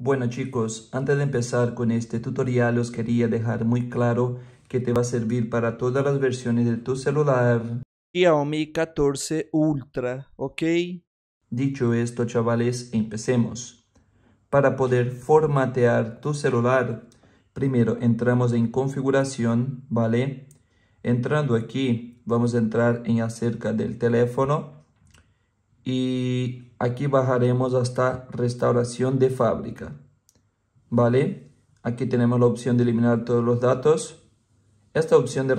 Bueno chicos, antes de empezar con este tutorial os quería dejar muy claro que te va a servir para todas las versiones de tu celular Xiaomi 14 Ultra, ¿ok? Dicho esto chavales, empecemos. Para poder formatear tu celular, primero entramos en configuración, ¿vale? Entrando aquí, vamos a entrar en acerca del teléfono y aquí bajaremos hasta restauración de fábrica. ¿Vale? Aquí tenemos la opción de eliminar todos los datos. Esta opción de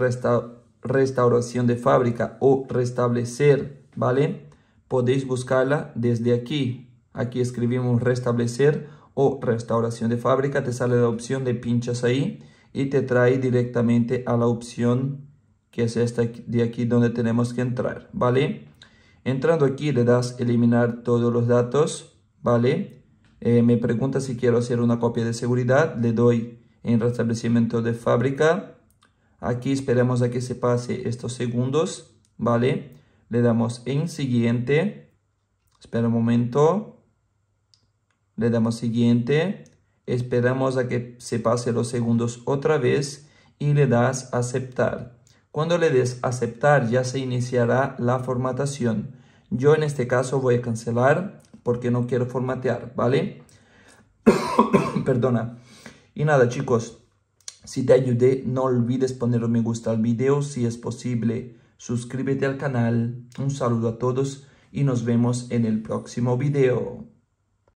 restauración de fábrica o restablecer, ¿vale? Podéis buscarla desde aquí. Aquí escribimos restablecer o restauración de fábrica. Te sale la opción de pinchas ahí y te trae directamente a la opción que es esta de aquí donde tenemos que entrar, ¿vale? Entrando aquí le das eliminar todos los datos, ¿vale? Eh, me pregunta si quiero hacer una copia de seguridad, le doy en restablecimiento de fábrica. Aquí esperamos a que se pase estos segundos, ¿vale? Le damos en siguiente, espera un momento, le damos siguiente, esperamos a que se pase los segundos otra vez y le das aceptar. Cuando le des aceptar ya se iniciará la formatación. Yo en este caso voy a cancelar porque no quiero formatear, ¿vale? Perdona. Y nada chicos, si te ayudé no olvides poner un me gusta al video si es posible. Suscríbete al canal. Un saludo a todos y nos vemos en el próximo video.